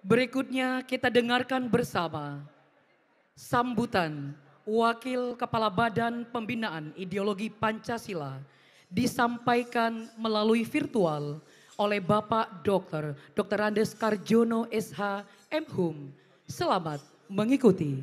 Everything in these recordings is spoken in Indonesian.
Berikutnya kita dengarkan bersama sambutan Wakil Kepala Badan Pembinaan Ideologi Pancasila disampaikan melalui virtual oleh Bapak Dr. Dr. Andes Karjono SH Hum. Selamat mengikuti.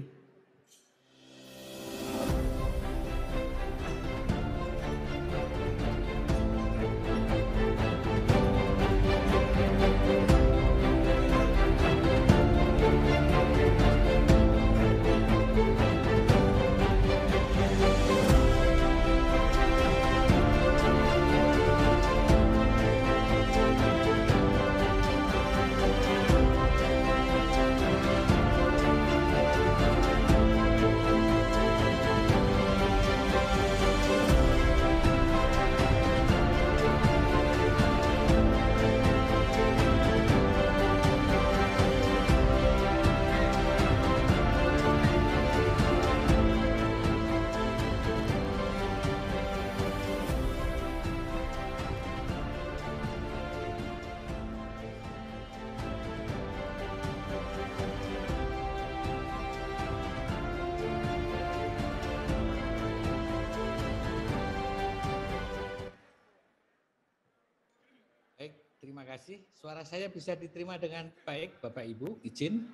Terima kasih. Suara saya bisa diterima dengan baik, Bapak Ibu. Izin.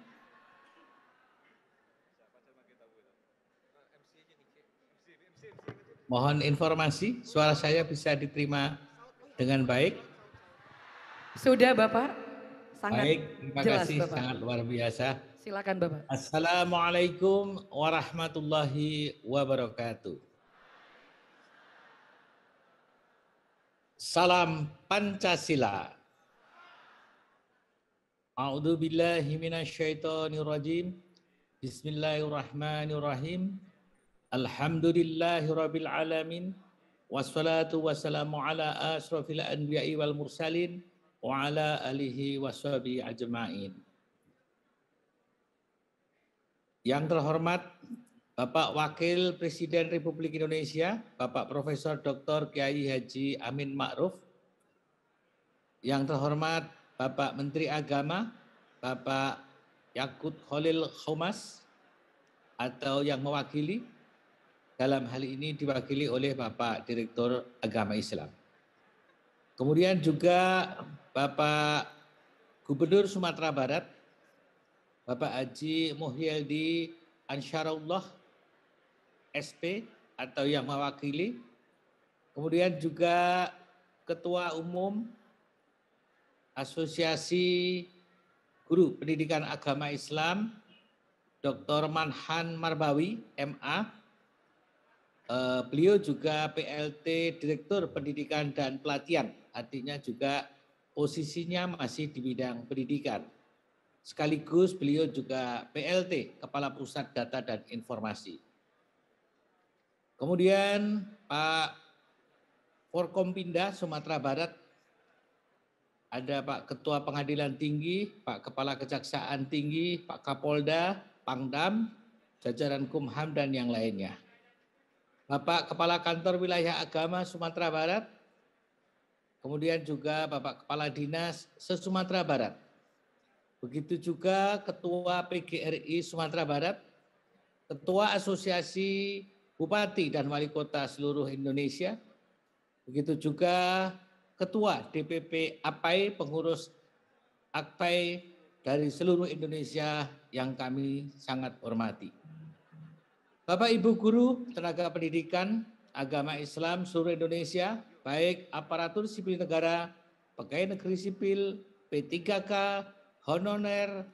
Mohon informasi, suara saya bisa diterima dengan baik. Sudah, Bapak. Sangat baik, terima jelas, kasih. Bapak. Sangat luar biasa. Silakan, Bapak. Assalamualaikum warahmatullahi wabarakatuh. Salam Pancasila. A'udzu billahi minasyaitonir rajim. Bismillahirrahmanirrahim. Alhamdulillahirabbil alamin. Wassalatu wassalamu ala asrafil anbiya'i wal mursalin wa ala alihi washabi ajmain. Yang terhormat Bapak Wakil Presiden Republik Indonesia, Bapak Profesor Dr. Kiai Haji Amin Ma'ruf, yang terhormat Bapak Menteri Agama, Bapak Yakut Holil Khomas, atau yang mewakili, dalam hal ini diwakili oleh Bapak Direktur Agama Islam. Kemudian juga Bapak Gubernur Sumatera Barat, Bapak Haji Muhyildi Ansharullah. SP atau yang mewakili. Kemudian juga Ketua Umum Asosiasi Guru Pendidikan Agama Islam, Dr. Manhan Marbawi, MA. Eh, beliau juga PLT Direktur Pendidikan dan Pelatihan, artinya juga posisinya masih di bidang pendidikan. Sekaligus beliau juga PLT, Kepala Pusat Data dan Informasi. Kemudian Pak Forkompinda Sumatera Barat ada Pak Ketua Pengadilan Tinggi, Pak Kepala Kejaksaan Tinggi, Pak Kapolda, Pangdam, jajaran Kumham dan yang lainnya. Bapak Kepala Kantor Wilayah Agama Sumatera Barat, kemudian juga Bapak Kepala Dinas se Barat. Begitu juga Ketua PGRI Sumatera Barat, Ketua Asosiasi bupati dan wali kota seluruh Indonesia. Begitu juga ketua DPP APAI, pengurus APAI dari seluruh Indonesia yang kami sangat hormati. Bapak Ibu guru, tenaga pendidikan, agama Islam seluruh Indonesia, baik aparatur sipil negara, pegawai negeri sipil, P3K, honorer,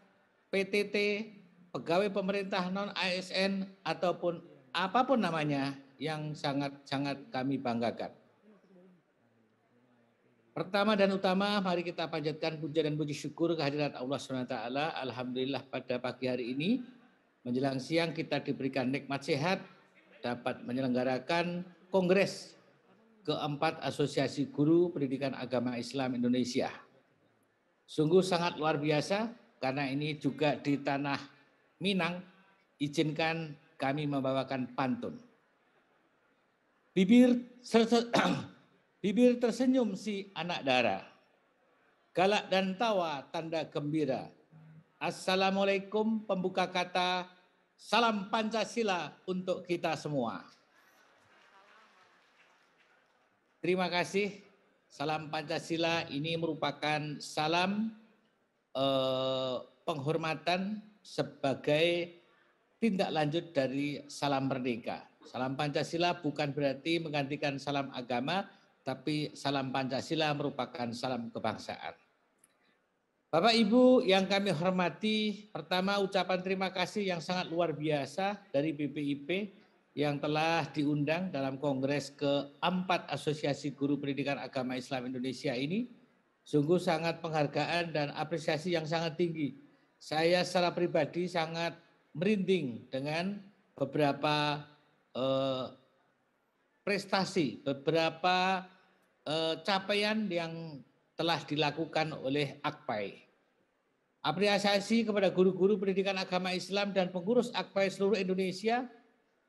PTT, pegawai pemerintah non ASN ataupun apapun namanya yang sangat-sangat kami banggakan. Pertama dan utama, mari kita panjatkan puja dan puji syukur kehadiran Allah SWT. Alhamdulillah pada pagi hari ini, menjelang siang kita diberikan nikmat sehat, dapat menyelenggarakan Kongres keempat Asosiasi Guru Pendidikan Agama Islam Indonesia. Sungguh sangat luar biasa, karena ini juga di tanah Minang, izinkan kami membawakan pantun. Bibir, bibir tersenyum si anak dara, Galak dan tawa tanda gembira. Assalamualaikum pembuka kata. Salam Pancasila untuk kita semua. Terima kasih. Salam Pancasila ini merupakan salam eh, penghormatan sebagai tindak lanjut dari salam merdeka. Salam Pancasila bukan berarti menggantikan salam agama, tapi salam Pancasila merupakan salam kebangsaan. Bapak Ibu yang kami hormati, pertama ucapan terima kasih yang sangat luar biasa dari BPIP yang telah diundang dalam Kongres keempat Asosiasi Guru Pendidikan Agama Islam Indonesia ini. Sungguh sangat penghargaan dan apresiasi yang sangat tinggi. Saya secara pribadi sangat merinding dengan beberapa eh, prestasi, beberapa eh, capaian yang telah dilakukan oleh AKPAI. Apresiasi kepada guru-guru pendidikan agama Islam dan pengurus AKPAI seluruh Indonesia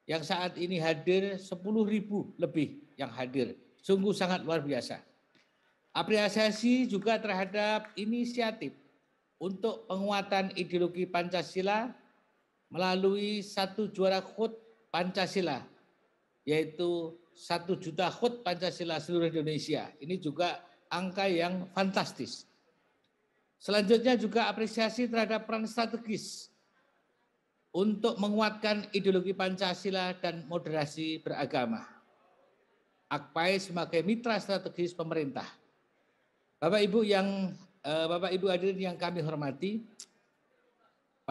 yang saat ini hadir ribu lebih yang hadir. Sungguh sangat luar biasa. Apresiasi juga terhadap inisiatif untuk penguatan ideologi Pancasila melalui satu juara khut Pancasila, yaitu satu juta khut Pancasila seluruh Indonesia. Ini juga angka yang fantastis. Selanjutnya juga apresiasi terhadap peran strategis untuk menguatkan ideologi Pancasila dan moderasi beragama. AKPAI sebagai mitra strategis pemerintah. Bapak Ibu yang eh, Bapak Ibu hadirin yang kami hormati,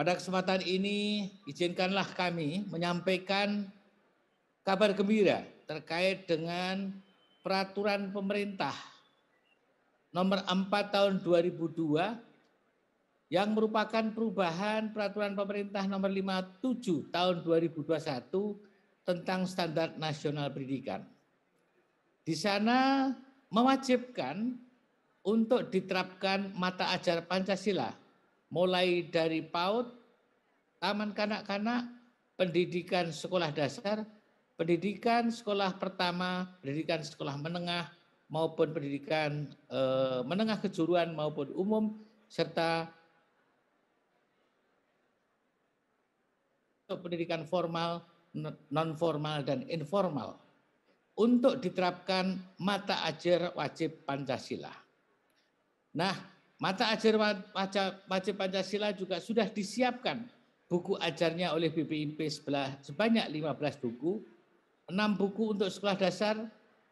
pada kesempatan ini, izinkanlah kami menyampaikan kabar gembira terkait dengan peraturan pemerintah nomor 4 tahun 2002 yang merupakan perubahan peraturan pemerintah nomor 57 tahun 2021 tentang standar nasional pendidikan. Di sana mewajibkan untuk diterapkan mata ajar Pancasila mulai dari PAUD, taman kanak-kanak, pendidikan sekolah dasar, pendidikan sekolah pertama, pendidikan sekolah menengah, maupun pendidikan eh, menengah kejuruan maupun umum, serta pendidikan formal, non formal dan informal untuk diterapkan mata ajar wajib Pancasila. Nah, Mata ajar wajib Pancasila juga sudah disiapkan buku ajarnya oleh BPIP sebelah, sebanyak 15 buku, 6 buku untuk sekolah dasar,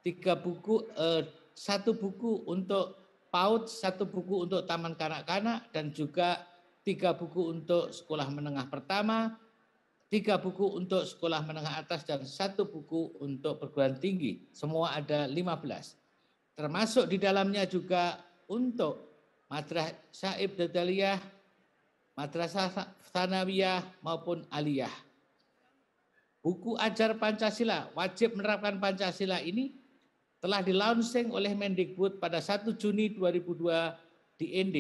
tiga buku, eh, 1 buku untuk PAUD, satu buku untuk taman kanak-kanak, dan juga tiga buku untuk sekolah menengah pertama, tiga buku untuk sekolah menengah atas, dan satu buku untuk perguruan tinggi. Semua ada 15. Termasuk di dalamnya juga untuk madrasah Dadaliyah, madrasah sanawiyah maupun aliyah. Buku ajar Pancasila wajib menerapkan Pancasila ini telah dilaunching oleh Mendikbud pada 1 Juni 2002 di ND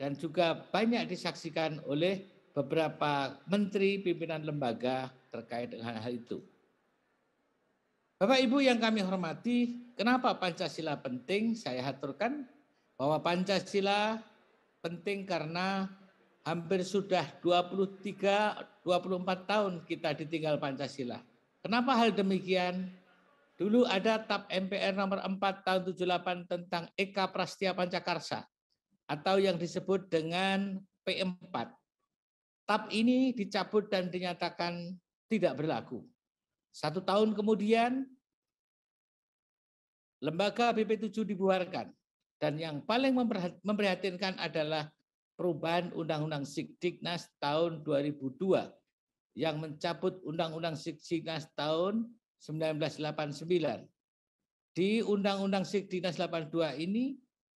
dan juga banyak disaksikan oleh beberapa menteri pimpinan lembaga terkait dengan hal itu. Bapak Ibu yang kami hormati, kenapa Pancasila penting? Saya haturkan bahwa Pancasila penting karena hampir sudah 23 24 tahun kita ditinggal Pancasila. Kenapa hal demikian? Dulu ada TAP MPR nomor 4 tahun 78 tentang Eka Prastia Pancakarsa atau yang disebut dengan P4. TAP ini dicabut dan dinyatakan tidak berlaku. Satu tahun kemudian, lembaga BP7 dibuarkan. Dan yang paling memprihatinkan adalah perubahan Undang-Undang Sikdiknas tahun 2002 yang mencabut Undang-Undang Sikdiknas tahun 1989. Di Undang-Undang Sikdiknas 82 ini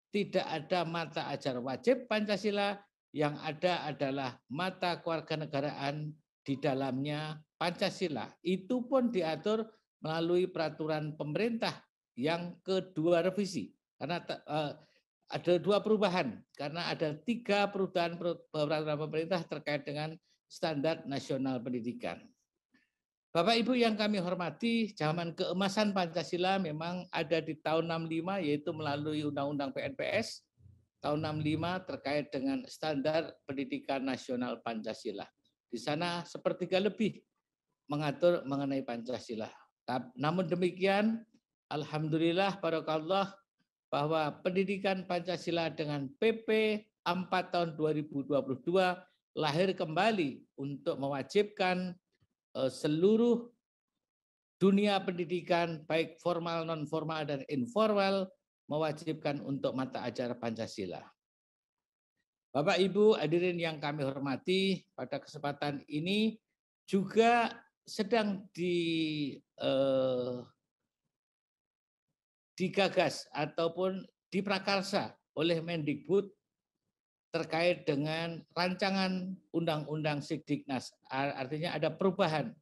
tidak ada mata ajar wajib Pancasila, yang ada adalah mata kewarganegaraan di dalamnya Pancasila. Itu pun diatur melalui peraturan pemerintah yang kedua revisi karena uh, ada dua perubahan, karena ada tiga perubahan peraturan pemerintah terkait dengan standar nasional pendidikan. Bapak Ibu yang kami hormati, zaman keemasan Pancasila memang ada di tahun 65 yaitu melalui Undang-Undang PNPS tahun 65 terkait dengan standar pendidikan nasional Pancasila. Di sana sepertiga lebih mengatur mengenai Pancasila. Namun demikian, Alhamdulillah, Barakallah, bahwa pendidikan Pancasila dengan PP 4 tahun 2022 lahir kembali untuk mewajibkan eh, seluruh dunia pendidikan baik formal, non formal dan informal mewajibkan untuk mata ajar Pancasila. Bapak Ibu hadirin yang kami hormati, pada kesempatan ini juga sedang di eh, digagas ataupun diprakarsa oleh Mendikbud terkait dengan rancangan undang-undang Sikdiknas. Artinya ada perubahan.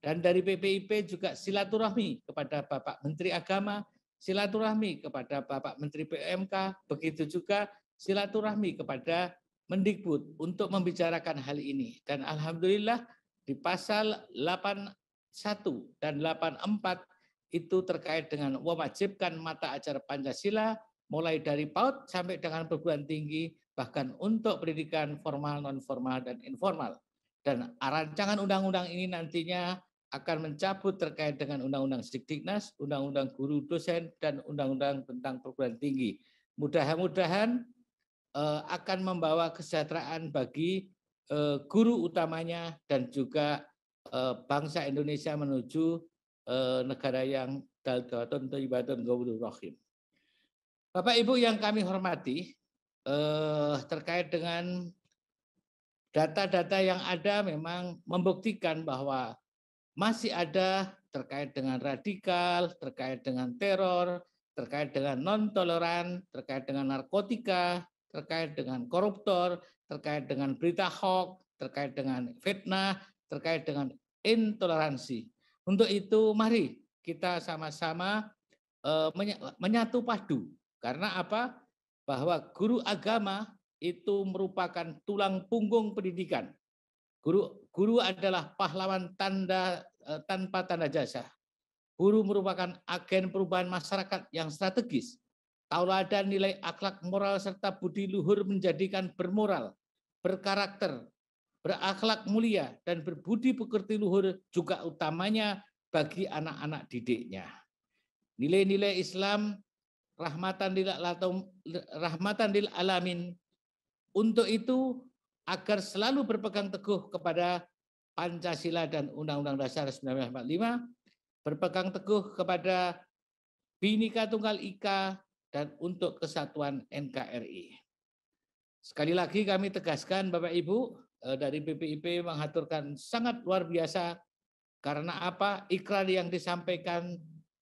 Dan dari PPIP juga silaturahmi kepada Bapak Menteri Agama, silaturahmi kepada Bapak Menteri PMK, begitu juga silaturahmi kepada Mendikbud untuk membicarakan hal ini. Dan alhamdulillah di pasal 81 dan 84 itu terkait dengan mewajibkan mata ajar Pancasila mulai dari PAUD sampai dengan perguruan tinggi bahkan untuk pendidikan formal, non formal dan informal. Dan rancangan undang-undang ini nantinya akan mencabut terkait dengan undang-undang Sikdiknas, undang-undang guru dosen dan undang-undang tentang perguruan tinggi. Mudah-mudahan eh, akan membawa kesejahteraan bagi eh, guru utamanya dan juga eh, bangsa Indonesia menuju Eh, negara yang daldatun thayyibatun ghafurur rahim. Bapak Ibu yang kami hormati, eh, terkait dengan data-data yang ada memang membuktikan bahwa masih ada terkait dengan radikal, terkait dengan teror, terkait dengan non-toleran, terkait dengan narkotika, terkait dengan koruptor, terkait dengan berita hoax, terkait dengan fitnah, terkait dengan intoleransi. Untuk itu mari kita sama-sama menyatu padu. Karena apa? Bahwa guru agama itu merupakan tulang punggung pendidikan. Guru guru adalah pahlawan tanda tanpa tanda jasa. Guru merupakan agen perubahan masyarakat yang strategis. Tauladan nilai akhlak moral serta budi luhur menjadikan bermoral, berkarakter, berakhlak mulia, dan berbudi pekerti luhur juga utamanya bagi anak-anak didiknya. Nilai-nilai Islam rahmatan lil rahmatan lil alamin. Untuk itu agar selalu berpegang teguh kepada Pancasila dan Undang-Undang Dasar 1945, berpegang teguh kepada Bhinneka Tunggal Ika dan untuk kesatuan NKRI. Sekali lagi kami tegaskan Bapak Ibu, Eh, dari BPIP mengaturkan sangat luar biasa karena apa iklan yang disampaikan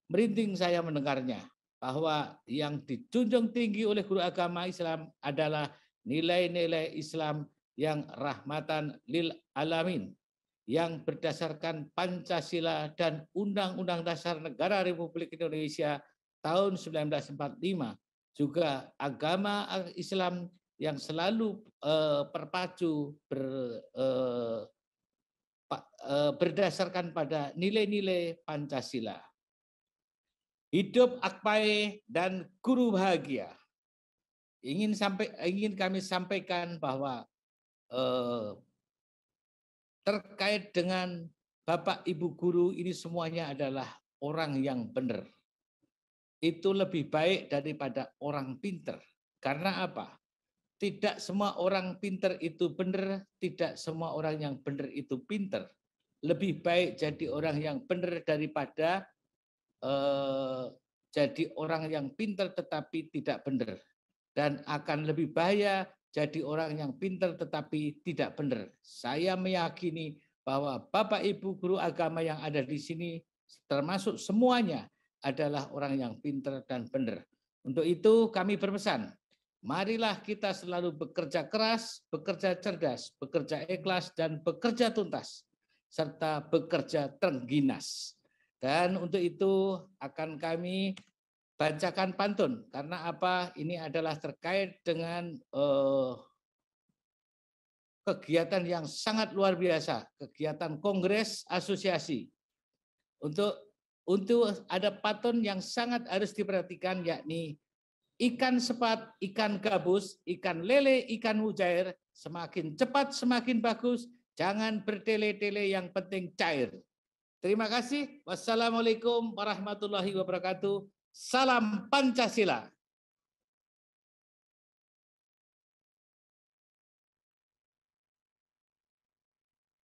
merinding saya mendengarnya bahwa yang dijunjung tinggi oleh guru agama Islam adalah nilai-nilai Islam yang rahmatan lil alamin yang berdasarkan Pancasila dan Undang-Undang Dasar Negara Republik Indonesia tahun 1945 juga agama Islam yang selalu uh, eh, perpacu ber, uh, berdasarkan pada nilai-nilai Pancasila. Hidup Akpae dan guru bahagia. Ingin sampai ingin kami sampaikan bahwa eh, terkait dengan Bapak Ibu guru ini semuanya adalah orang yang benar. Itu lebih baik daripada orang pinter. Karena apa? Tidak semua orang pinter itu benar, tidak semua orang yang benar itu pinter. Lebih baik jadi orang yang benar daripada eh, jadi orang yang pinter tetapi tidak benar. Dan akan lebih bahaya jadi orang yang pinter tetapi tidak benar. Saya meyakini bahwa Bapak Ibu guru agama yang ada di sini termasuk semuanya adalah orang yang pinter dan benar. Untuk itu kami berpesan Marilah kita selalu bekerja keras, bekerja cerdas, bekerja ikhlas, dan bekerja tuntas, serta bekerja terengginas. Dan untuk itu akan kami bacakan pantun, karena apa ini adalah terkait dengan uh, kegiatan yang sangat luar biasa, kegiatan kongres asosiasi. Untuk untuk ada pantun yang sangat harus diperhatikan, yakni ikan sepat, ikan gabus, ikan lele, ikan mujair, semakin cepat semakin bagus, jangan bertele-tele yang penting cair. Terima kasih. Wassalamualaikum warahmatullahi wabarakatuh. Salam Pancasila.